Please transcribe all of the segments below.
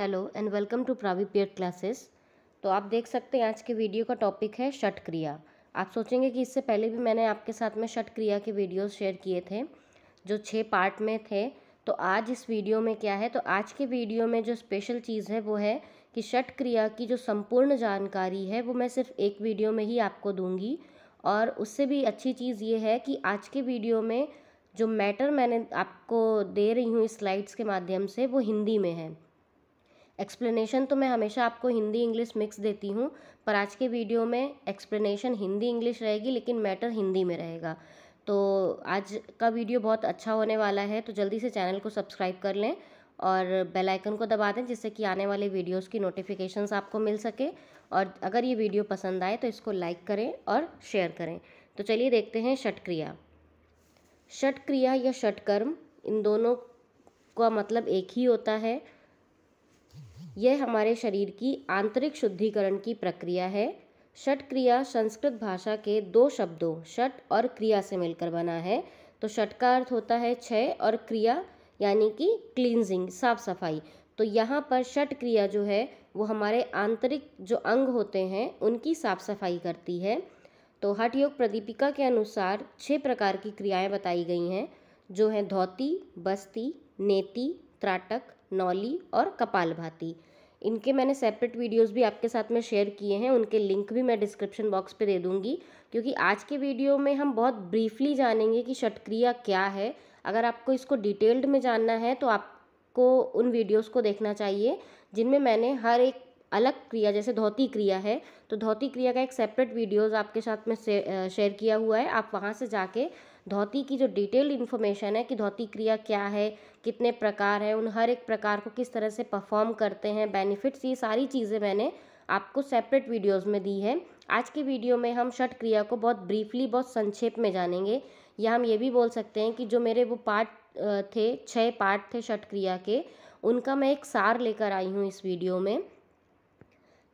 hello and welcome to प्रावी पेयर classes तो आप देख सकते हैं आज के वीडियो का टॉपिक है शट क्रिया आप सोचेंगे कि इससे पहले भी मैंने आपके साथ में शट क्रिया के वीडियोस शेयर किए थे जो छः पार्ट में थे तो आज इस वीडियो में क्या है तो आज के वीडियो में जो स्पेशल चीज़ है वो है कि शट क्रिया की जो संपूर्ण जानकारी है वो मैं सिर्फ एक वीडियो में ही आपको दूँगी और उससे भी अच्छी चीज़ ये है कि आज के वीडियो में जो मैटर मैंने आपको दे रही हूँ स्लाइड्स के माध्यम से वो हिंदी में है एक्सप्लेनेशन तो मैं हमेशा आपको हिंदी इंग्लिश मिक्स देती हूँ पर आज के वीडियो में एक्सप्लेनेशन हिंदी इंग्लिश रहेगी लेकिन मैटर हिंदी में रहेगा तो आज का वीडियो बहुत अच्छा होने वाला है तो जल्दी से चैनल को सब्सक्राइब कर लें और बेल आइकन को दबा दें जिससे कि आने वाले वीडियोस की नोटिफिकेशंस आपको मिल सके और अगर ये वीडियो पसंद आए तो इसको लाइक करें और शेयर करें तो चलिए देखते हैं षट क्रिया षट क्रिया या षट कर्म इन दोनों का मतलब एक ही होता है यह हमारे शरीर की आंतरिक शुद्धिकरण की प्रक्रिया है षट क्रिया संस्कृत भाषा के दो शब्दों षट और क्रिया से मिलकर बना है तो षट का अर्थ होता है क्षय और क्रिया यानी कि क्लींजिंग साफ सफाई तो यहाँ पर षट क्रिया जो है वो हमारे आंतरिक जो अंग होते हैं उनकी साफ सफाई करती है तो हठ योग प्रदीपिका के अनुसार छः प्रकार की क्रियाएं बताई गई हैं जो हैं धोती बस्ती नेति त्राटक नौली और कपालभाती इनके मैंने सेपरेट वीडियोस भी आपके साथ में शेयर किए हैं उनके लिंक भी मैं डिस्क्रिप्शन बॉक्स पे दे दूंगी क्योंकि आज के वीडियो में हम बहुत ब्रीफली जानेंगे कि शटक्रिया क्या है अगर आपको इसको डिटेल्ड में जानना है तो आपको उन वीडियोज़ को देखना चाहिए जिनमें मैंने हर एक अलग क्रिया जैसे धोती क्रिया है तो धोती क्रिया का एक सेपरेट वीडियोज़ आपके साथ में शेयर किया हुआ है आप वहाँ से जाके धोती की जो डिटेल इन्फॉर्मेशन है कि धोती क्रिया क्या है कितने प्रकार है उन हर एक प्रकार को किस तरह से परफॉर्म करते हैं बेनिफिट्स ये सारी चीज़ें मैंने आपको सेपरेट वीडियोस में दी है आज के वीडियो में हम षट क्रिया को बहुत ब्रीफली बहुत संक्षेप में जानेंगे या हम ये भी बोल सकते हैं कि जो मेरे वो पार्ट थे छः पार्ट थे षट क्रिया के उनका मैं एक सार लेकर आई हूँ इस वीडियो में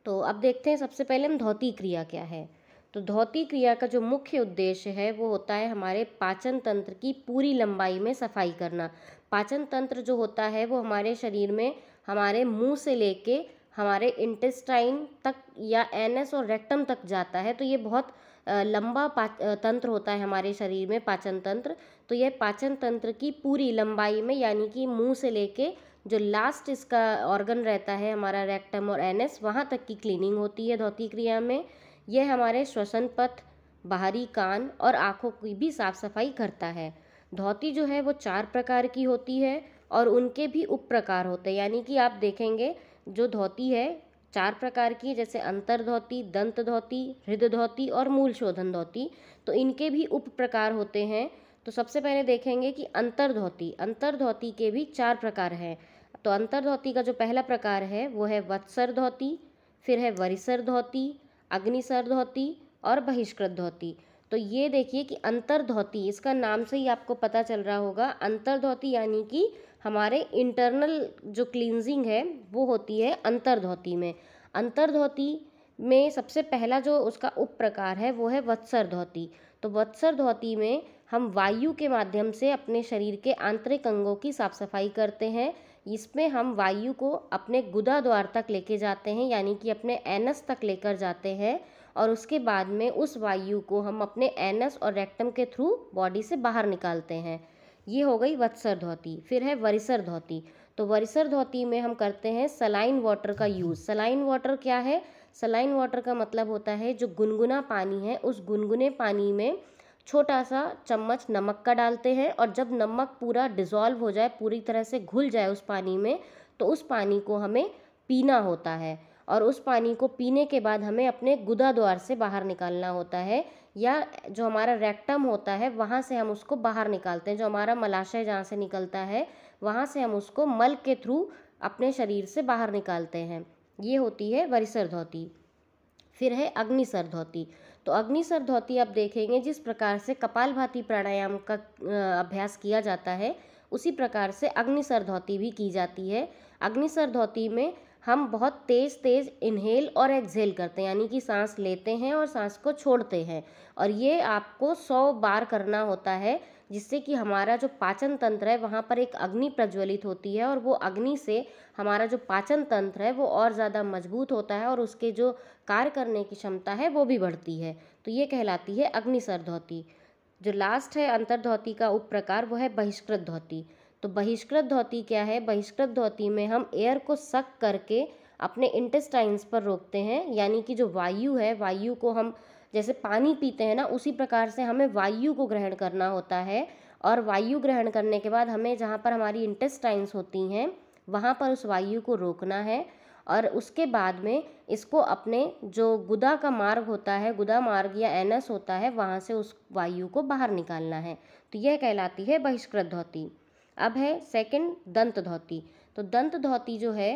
तो अब देखते हैं सबसे पहले हम धोती क्रिया क्या है तो धोती क्रिया का जो मुख्य उद्देश्य है वो होता है हमारे पाचन तंत्र की पूरी लंबाई में सफाई करना पाचन तंत्र जो होता है वो हमारे शरीर में हमारे मुंह से लेके हमारे इंटेस्टाइन तक या एनएस और रेक्टम तक जाता है तो ये बहुत लंबा तंत्र होता है हमारे शरीर में पाचन तंत्र तो यह पाचन तंत्र की पूरी लंबाई में यानी कि मुंह से लेके जो लास्ट इसका ऑर्गन रहता है हमारा रेक्टम और एनएस वहाँ तक की क्लीनिंग होती है धोती क्रिया में यह हमारे श्वसन पथ बाहरी कान और आँखों की भी साफ सफाई करता है धोती जो है वो चार प्रकार की होती है और उनके भी उप प्रकार होते हैं यानी कि आप देखेंगे जो धोती है चार प्रकार की जैसे अंतर धोती दंत धोती हृदय धोती और मूल शोधन धोती तो इनके भी उप प्रकार होते हैं तो सबसे पहले देखेंगे कि अंतर धोती अंतर धोती के भी चार प्रकार हैं तो अंतर धोती का जो पहला प्रकार है वो है वत्सर धोती फिर है वरिसर धोती अग्निसर धोती और बहिष्कृत धोती तो ये देखिए कि अंतर धोती इसका नाम से ही आपको पता चल रहा होगा अंतर धोती यानी कि हमारे इंटरनल जो क्लिनजिंग है वो होती है अंतर धोती में अंतर धोती में सबसे पहला जो उसका उप प्रकार है वो है वत्सर धोती तो वत्सर धोती में हम वायु के माध्यम से अपने शरीर के आंतरिक अंगों की साफ सफाई करते हैं इसमें हम वायु को अपने गुदा द्वार तक लेके जाते हैं यानी कि अपने एनस तक लेकर जाते हैं और उसके बाद में उस वायु को हम अपने एनस और रेक्टम के थ्रू बॉडी से बाहर निकालते हैं ये हो गई वत्सर धोती फिर है वरिसर धोती तो वरिसर धोती में हम करते हैं सलाइन वाटर का यूज़ सलाइन वाटर क्या है सलाइन वाटर का मतलब होता है जो गुनगुना पानी है उस गुनगुने पानी में छोटा सा चम्मच नमक का डालते हैं और जब नमक पूरा डिज़ोल्व हो जाए पूरी तरह से घुल जाए उस पानी में तो उस पानी को हमें पीना होता है और उस पानी को पीने के बाद हमें अपने गुदा द्वार से बाहर निकालना होता है या जो हमारा रेक्टम होता है वहाँ से हम उसको बाहर निकालते हैं जो हमारा मलाशय जहाँ से निकलता है वहाँ से हम उसको मल के थ्रू अपने शरीर से बाहर निकालते हैं ये होती है वरिसर धोती फिर है अग्निसर धोती तो अग्निसर धोती आप देखेंगे जिस प्रकार से भाती प्राणायाम का अभ्यास किया जाता है उसी प्रकार से अग्निसर धोती भी की जाती है अग्निसर धोती में हम बहुत तेज़ तेज़ इन्हेल और एक्सहेल करते हैं यानी कि सांस लेते हैं और सांस को छोड़ते हैं और ये आपको सौ बार करना होता है जिससे कि हमारा जो पाचन तंत्र है वहाँ पर एक अग्नि प्रज्वलित होती है और वो अग्नि से हमारा जो पाचन तंत्र है वो और ज़्यादा मजबूत होता है और उसके जो कार्य करने की क्षमता है वो भी बढ़ती है तो ये कहलाती है अग्निसर धोती जो लास्ट है अंतर धोती का उप प्रकार वो है बहिष्कृत धोती तो बहिष्कृत धोती क्या है बहिष्कृत धोती में हम एयर को सक करके अपने इंटेस्टाइंस पर रोकते हैं यानी कि जो वायु है वायु को हम जैसे पानी पीते हैं ना उसी प्रकार से हमें वायु को ग्रहण करना होता है और वायु ग्रहण करने के बाद हमें जहाँ पर हमारी इंटेस्टाइंस होती हैं वहाँ पर उस वायु को रोकना है और उसके बाद में इसको अपने जो गुदा का मार्ग होता है गुदा मार्ग या एनस होता है वहाँ से उस वायु को बाहर निकालना है तो यह कहलाती है बहिष्कृत धोती अब है सेकंड दंत धोती तो दंत धोती जो है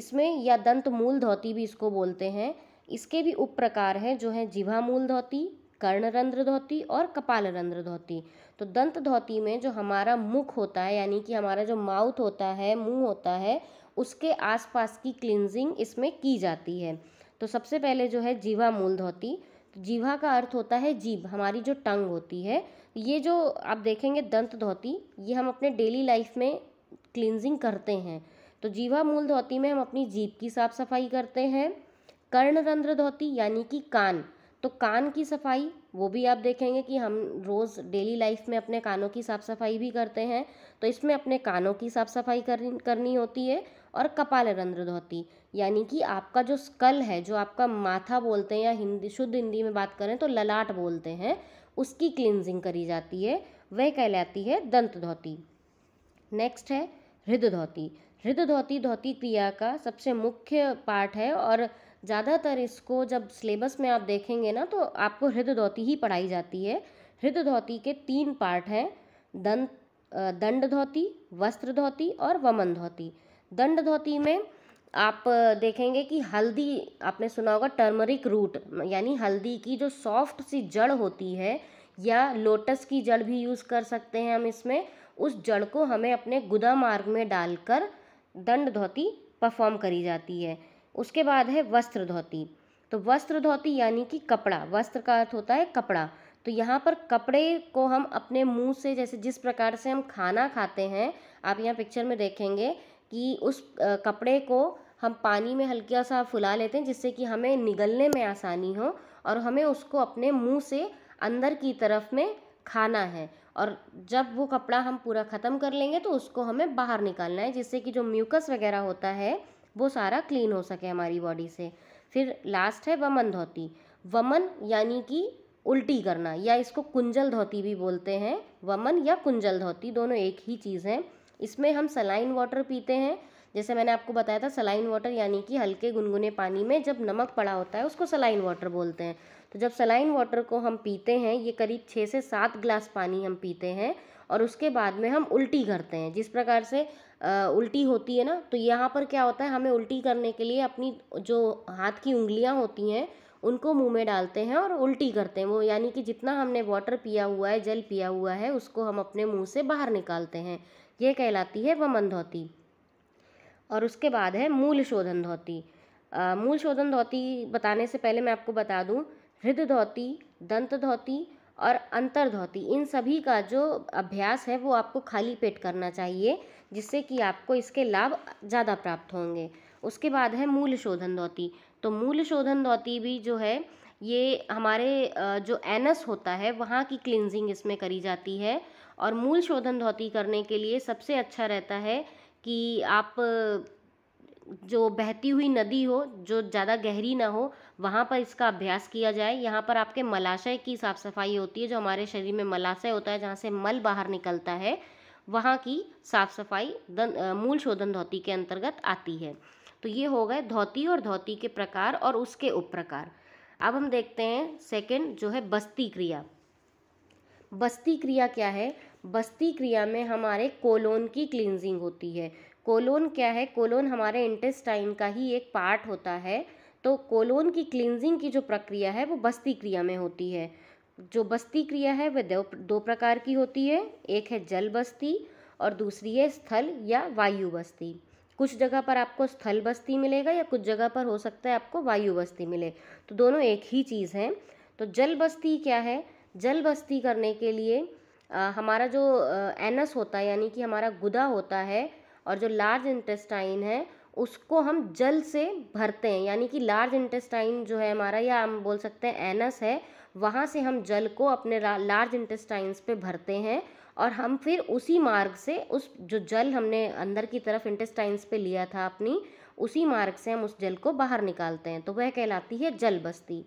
इसमें या दंत मूल धोती भी इसको बोलते हैं इसके भी उप प्रकार हैं जो है जीवा मूल धोती कर्णरंध्र धोती और कपालरंध्र धोती तो दंत धोती में जो हमारा मुख होता है यानी कि हमारा जो माउथ होता है मुंह होता है उसके आसपास की क्लिनजिंग इसमें की जाती है तो सबसे पहले जो है जीवा मूल धोती जीवा का अर्थ होता है जीभ हमारी जो टंग होती है ये जो आप देखेंगे दंत धोती ये हम अपने डेली लाइफ में क्लिनजिंग करते हैं तो जीवा मूल धोती में हम अपनी जीभ की साफ सफाई करते हैं कर्ण रंध्र धोती यानी कि कान तो कान की सफाई वो भी आप देखेंगे कि हम रोज़ डेली लाइफ में अपने कानों की साफ़ सफाई भी करते हैं तो इसमें अपने कानों की साफ़ सफाई करनी करनी होती है और कपाल रंध्र धोती यानी कि आपका जो स्कल है जो आपका माथा बोलते हैं या हिंदी शुद्ध हिंदी में बात करें तो ललाट बोलते हैं उसकी क्लिनजिंग करी जाती है वह कहलाती है दंत धोती नेक्स्ट है हृदय धोती हृदय धोती धोती क्रिया का सबसे मुख्य पार्ट है और ज़्यादातर इसको जब सिलेबस में आप देखेंगे ना तो आपको हृदय धोती ही पढ़ाई जाती है हृदय धोती के तीन पार्ट हैं दंत दंड धोती वस्त्र धोती और वमन धोती दंड धोती में आप देखेंगे कि हल्दी आपने सुना होगा टर्मरिक रूट यानी हल्दी की जो सॉफ्ट सी जड़ होती है या लोटस की जड़ भी यूज़ कर सकते हैं हम इसमें उस जड़ को हमें अपने गुदा मार्ग में डालकर दंड धोती परफॉर्म करी जाती है उसके बाद है वस्त्र धोती तो वस्त्र धोती यानी कि कपड़ा वस्त्र का अर्थ होता है कपड़ा तो यहाँ पर कपड़े को हम अपने मुंह से जैसे जिस प्रकार से हम खाना खाते हैं आप यहाँ पिक्चर में देखेंगे कि उस कपड़े को हम पानी में हल्का सा फुला लेते हैं जिससे कि हमें निगलने में आसानी हो और हमें उसको अपने मुंह से अंदर की तरफ में खाना है और जब वो कपड़ा हम पूरा ख़त्म कर लेंगे तो उसको हमें बाहर निकालना है जिससे कि जो म्यूकस वगैरह होता है वो सारा क्लीन हो सके हमारी बॉडी से फिर लास्ट है वमन धोती वमन यानी कि उल्टी करना या इसको कुंजल धोती भी बोलते हैं वमन या कुंजल धोती दोनों एक ही चीज़ हैं इसमें हम सलाइन वाटर पीते हैं जैसे मैंने आपको बताया था सलाइन वाटर यानी कि हल्के गुनगुने पानी में जब नमक पड़ा होता है उसको सलाइन वाटर बोलते हैं तो जब सलाइन वाटर को हम पीते हैं ये करीब छः से सात ग्लास पानी हम पीते हैं और उसके बाद में हम उल्टी करते हैं जिस प्रकार से आ, उल्टी होती है ना तो यहाँ पर क्या होता है हमें उल्टी करने के लिए अपनी जो हाथ की उंगलियाँ होती हैं उनको मुंह में डालते हैं और उल्टी करते हैं वो यानी कि जितना हमने वाटर पिया हुआ है जल पिया हुआ है उसको हम अपने मुंह से बाहर निकालते हैं ये कहलाती है वमन धोती और उसके बाद है मूल शोधन धोती मूल शोधन धोती बताने से पहले मैं आपको बता दूं हृदय धोती दंत धोती और अंतर धोती इन सभी का जो अभ्यास है वो आपको खाली पेट करना चाहिए जिससे कि आपको इसके लाभ ज़्यादा प्राप्त होंगे उसके बाद है मूल शोधन धोती तो मूल शोधन धोती भी जो है ये हमारे जो एनस होता है वहाँ की क्लिनजिंग इसमें करी जाती है और मूल शोधन धोती करने के लिए सबसे अच्छा रहता है कि आप जो बहती हुई नदी हो जो ज़्यादा गहरी ना हो वहाँ पर इसका अभ्यास किया जाए यहाँ पर आपके मलाशय की साफ़ सफाई होती है जो हमारे शरीर में मलाशय होता है जहाँ से मल बाहर निकलता है वहाँ की साफ़ सफाई मूल शोधन धोती के अंतर्गत आती है तो ये हो गए धोती और धोती के प्रकार और उसके उप प्रकार अब हम देखते हैं सेकंड जो है बस्ती क्रिया बस्ती क्रिया क्या है बस्ती क्रिया में हमारे कोलोन की क्लिनजिंग होती है कोलोन क्या है कोलोन हमारे इंटेस्टाइन का ही एक पार्ट होता है तो कोलोन की क्लिनजिंग की जो प्रक्रिया है वो बस्ती क्रिया में होती है जो बस्ती क्रिया है वह दो प्रकार की होती है एक है जल बस्ती और दूसरी है स्थल या वायु बस्ती कुछ जगह पर आपको स्थल बस्ती मिलेगा या कुछ जगह पर हो सकता है आपको वायु बस्ती मिले तो दोनों एक ही चीज़ हैं तो जल बस्ती क्या है जल बस्ती करने के लिए हमारा जो एनस होता है यानी कि हमारा गुदा होता है और जो लार्ज इंटेस्टाइन है उसको हम जल से भरते हैं यानी कि लार्ज इंटेस्टाइन जो है हमारा या हम बोल सकते हैं एनस है वहाँ से हम जल को अपने लार्ज इंटेस्टाइन्स पे भरते हैं और हम फिर उसी मार्ग से उस जो जल हमने अंदर की तरफ इंटेस्टाइन्स पे लिया था अपनी उसी मार्ग से हम उस जल को बाहर निकालते हैं तो वह कहलाती है जल बस्ती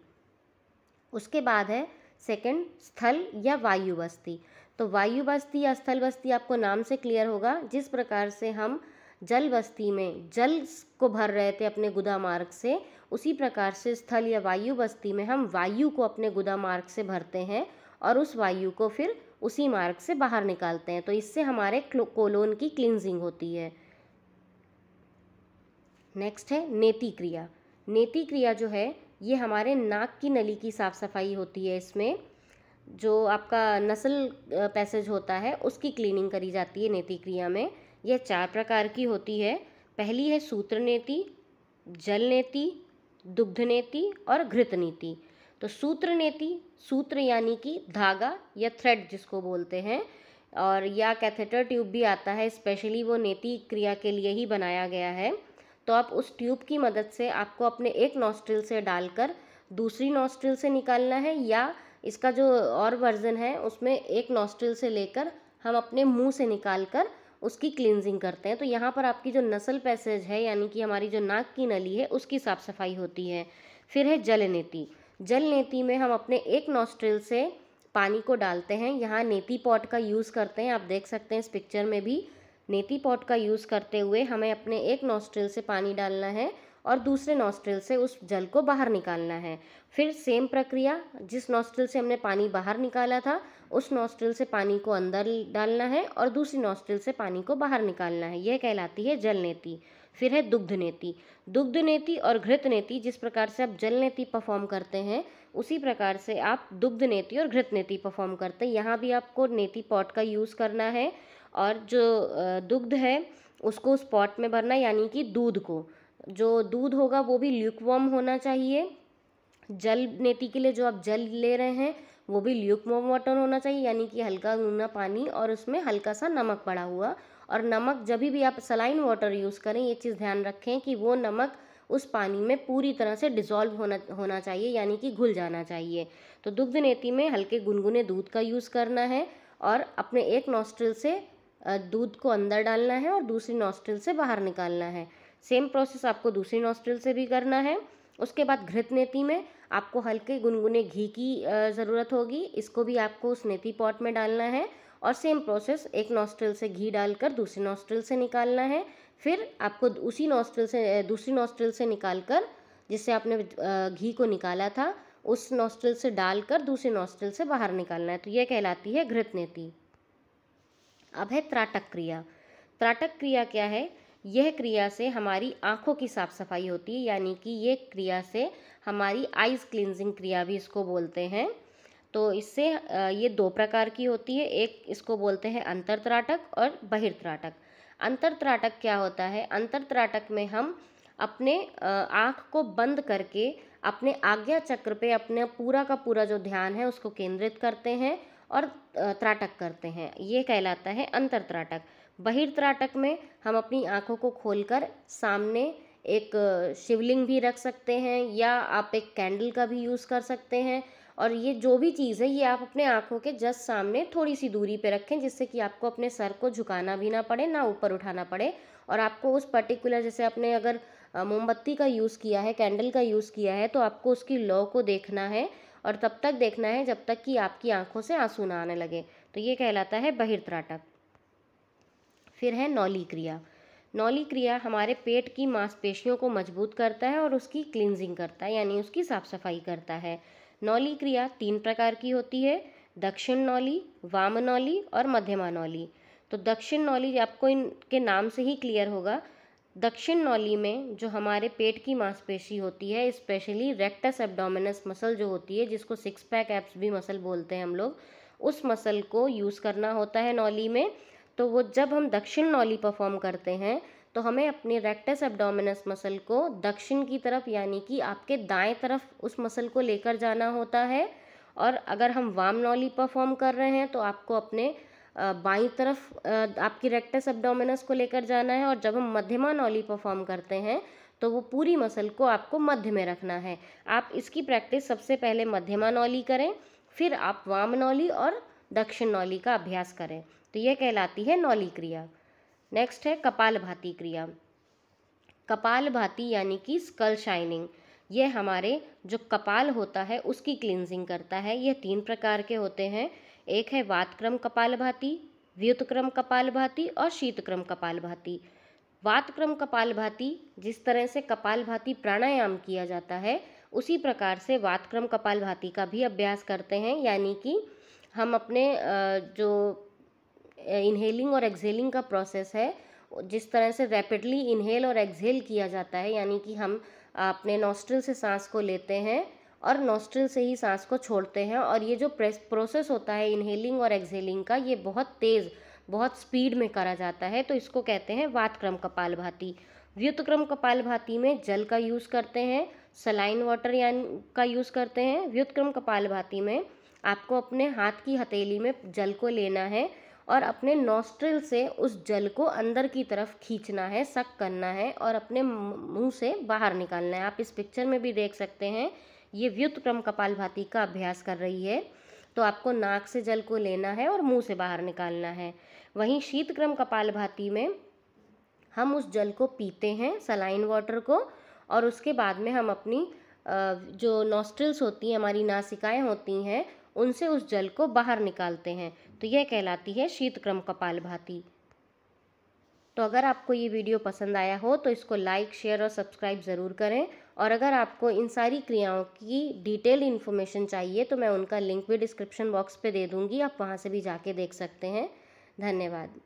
उसके बाद है सेकंड स्थल या वायु बस्ती तो वायु बस्ती या स्थल बस्ती आपको नाम से क्लियर होगा जिस प्रकार से हम जल बस्ती में जल को भर रहे थे अपने गुदा मार्ग से उसी प्रकार से स्थल या वायु बस्ती में हम वायु को अपने गुदा मार्ग से भरते हैं और उस वायु को फिर उसी मार्ग से बाहर निकालते हैं तो इससे हमारे कोलोन की क्लिनजिंग होती है नेक्स्ट है नेति क्रिया नेति क्रिया जो है ये हमारे नाक की नली की साफ़ सफाई होती है इसमें जो आपका नसल पैसेज होता है उसकी क्लीनिंग करी जाती है नेति क्रिया में यह चार प्रकार की होती है पहली है सूत्र नेति जल नेति दुग्ध नेति और घृत नीति तो सूत्र नेति सूत्र यानी कि धागा या थ्रेड जिसको बोलते हैं और या कैथेटर ट्यूब भी आता है स्पेशली वो नेति क्रिया के लिए ही बनाया गया है तो आप उस ट्यूब की मदद से आपको अपने एक नॉस्ट्रिल से डालकर दूसरी नॉस्ट्रिल से निकालना है या इसका जो और वर्ज़न है उसमें एक नॉस्ट्रिल से लेकर हम अपने मुंह से निकाल कर उसकी क्लिनजिंग करते हैं तो यहाँ पर आपकी जो नसल पैसेज है यानी कि हमारी जो नाक की नली है उसकी साफ़ सफाई होती है फिर है जल नेति जल नेति में हम अपने एक नॉस्ट्रिल से पानी को डालते हैं यहाँ नेति पॉट का यूज़ करते हैं आप देख सकते हैं इस पिक्चर में भी नेति पॉट का यूज़ करते हुए हमें अपने एक नॉस्ट्रिल से पानी डालना है और दूसरे नॉस्ट्रिल से उस जल को बाहर निकालना है फिर सेम प्रक्रिया जिस नॉस्ट्रिल से हमने पानी बाहर निकाला था उस नॉस्ट्रिल से पानी को अंदर डालना है और दूसरी नॉस्ट्रिल से पानी को बाहर निकालना है यह कहलाती है जल नेति फिर है दुग्ध नेति दुग्ध नेति और घृत नेति जिस प्रकार से आप जल नेति परफॉर्म करते हैं उसी प्रकार से आप दुग्ध नेति और घृत नेति परफॉर्म करते हैं यहाँ भी आपको नेति पॉट का यूज़ करना है और जो दुग्ध है उसको उस पॉट में भरना यानी कि दूध को जो दूध होगा वो भी ल्यूकवॉम होना चाहिए जल नेति के लिए जो आप जल ले रहे हैं वो भी ल्यूकवॉम वाटर होना चाहिए यानी कि हल्का गुना पानी और उसमें हल्का सा नमक पड़ा हुआ और नमक जब भी आप सलाइन वाटर यूज़ करें ये चीज़ ध्यान रखें कि वो नमक उस पानी में पूरी तरह से डिज़ोल्व होना होना चाहिए यानी कि घुल जाना चाहिए तो दुग्ध नेति में हल्के गुनगुने दूध का यूज़ करना है और अपने एक नॉस्ट्रिल से दूध को अंदर डालना है और दूसरी नॉस्ट्रिल से बाहर निकालना है सेम प्रोसेस आपको दूसरी नॉस्ट्रिल से भी करना है उसके बाद घृत नेति में आपको हल्के गुनगुने घी की ज़रूरत होगी इसको भी आपको उस नेति पॉट में डालना है और सेम प्रोसेस एक नॉस्ट्रिल से घी डालकर दूसरे नॉस्ट्रिल से निकालना है फिर आपको उसी नॉस्ट्रिल से दूसरी नॉस्ट्रिल से निकाल कर जिससे आपने घी को निकाला था उस नॉस्ट्रिल से डालकर दूसरे नॉस्ट्रिल से बाहर निकालना है तो यह कहलाती है घृत नेति अब है त्राटक क्रिया त्राटक क्रिया क्या है यह क्रिया से हमारी आँखों की साफ सफाई होती है यानी कि यह क्रिया से हमारी आइज़ क्लिनजिंग क्रिया भी इसको बोलते हैं तो इससे ये दो प्रकार की होती है एक इसको बोलते हैं अंतर त्राटक और त्राटक अंतर त्राटक क्या होता है अंतर त्राटक में हम अपने आँख को बंद करके अपने आज्ञा चक्र पे अपने पूरा का पूरा जो ध्यान है उसको केंद्रित करते हैं और त्राटक करते हैं ये कहलाता है अंतर त्राटक बहिर्त्राटक में हम अपनी आँखों को खोलकर सामने एक शिवलिंग भी रख सकते हैं या आप एक कैंडल का भी यूज़ कर सकते हैं और ये जो भी चीज़ है ये आप अपने आँखों के जस्ट सामने थोड़ी सी दूरी पे रखें जिससे कि आपको अपने सर को झुकाना भी ना पड़े ना ऊपर उठाना पड़े और आपको उस पर्टिकुलर जैसे आपने अगर मोमबत्ती का यूज़ किया है कैंडल का यूज़ किया है तो आपको उसकी लौ को देखना है और तब तक देखना है जब तक कि आपकी आंखों से आंसू ना आने लगे तो ये कहलाता है बहिर्त्राटक फिर है नौली क्रिया नौली क्रिया हमारे पेट की मांसपेशियों को मजबूत करता है और उसकी क्लिनजिंग करता है यानी उसकी साफ सफाई करता है नौली क्रिया तीन प्रकार की होती है दक्षिण नौली वाम नौली और मध्यमा नौली तो दक्षिण नौली आपको इनके नाम से ही क्लियर होगा दक्षिण नौली में जो हमारे पेट की मांसपेशी होती है स्पेशली रेक्टस एब्डोमिनस मसल जो होती है जिसको सिक्स पैक एप्स भी मसल बोलते हैं हम लोग उस मसल को यूज़ करना होता है नौली में तो वो जब हम दक्षिण नॉली परफॉर्म करते हैं तो हमें अपने रेक्टस एब्डोमिनस मसल को दक्षिण की तरफ यानी कि आपके दाएं तरफ उस मसल को लेकर जाना होता है और अगर हम वाम नॉली परफॉर्म कर रहे हैं तो आपको अपने बाई तरफ आपकी रेक्टस एब्डोमिनस को लेकर जाना है और जब हम मध्यमा नॉली परफॉर्म करते हैं तो वो पूरी मसल को आपको मध्य में रखना है आप इसकी प्रैक्टिस सबसे पहले मध्यमा नॉली करें फिर आप वाम नॉली और दक्षिण नॉली का अभ्यास करें तो यह कहलाती है नौली क्रिया नेक्स्ट है कपाल भाती क्रिया कपाल भाती यानी कि स्कल शाइनिंग यह हमारे जो कपाल होता है उसकी क्लिनजिंग करता है यह तीन प्रकार के होते हैं एक है वातक्रम कपाल भाती व्युतक्रम कपाल भाती और शीतक्रम कपाल भाती वातक्रम कपाल भाती जिस तरह से कपाल भाती प्राणायाम किया जाता है उसी प्रकार से वातक्रम कपाल भाती का भी अभ्यास करते हैं यानी कि हम अपने जो इन्हेलिंग और एक्सहेलिंग का प्रोसेस है जिस तरह से रैपिडली इन्हेल और एक्सहेल किया जाता है यानी कि हम अपने नोस्ट्रल से सांस को लेते हैं और नोस्ट्रल से ही सांस को छोड़ते हैं और ये जो प्रोसेस होता है इन्हेलिंग और एक्सहेलिंग का ये बहुत तेज़ बहुत स्पीड में करा जाता है तो इसको कहते हैं वातक्रम कपाल भाती व्युतक्रम कपाल भाती में जल का यूज़ करते हैं सलाइन वाटर यान का यूज़ करते हैं व्युतक्रम कपाल भाती में आपको अपने हाथ की हथेली में जल को लेना है और अपने नोस्ट्रिल से उस जल को अंदर की तरफ खींचना है सक करना है और अपने मुंह से बाहर निकालना है आप इस पिक्चर में भी देख सकते हैं ये व्युतक्रम भाती का अभ्यास कर रही है तो आपको नाक से जल को लेना है और मुंह से बाहर निकालना है वहीं शीतक्रम भाती में हम उस जल को पीते हैं सलाइन वाटर को और उसके बाद में हम अपनी जो नोस्ट्रिल्स होती हैं हमारी नासिकाएँ होती हैं उनसे उस जल को बाहर निकालते हैं तो यह कहलाती है शीतक्रम कपाल भाती तो अगर आपको ये वीडियो पसंद आया हो तो इसको लाइक शेयर और सब्सक्राइब ज़रूर करें और अगर आपको इन सारी क्रियाओं की डिटेल इन्फॉर्मेशन चाहिए तो मैं उनका लिंक भी डिस्क्रिप्शन बॉक्स पे दे दूँगी आप वहाँ से भी जाके देख सकते हैं धन्यवाद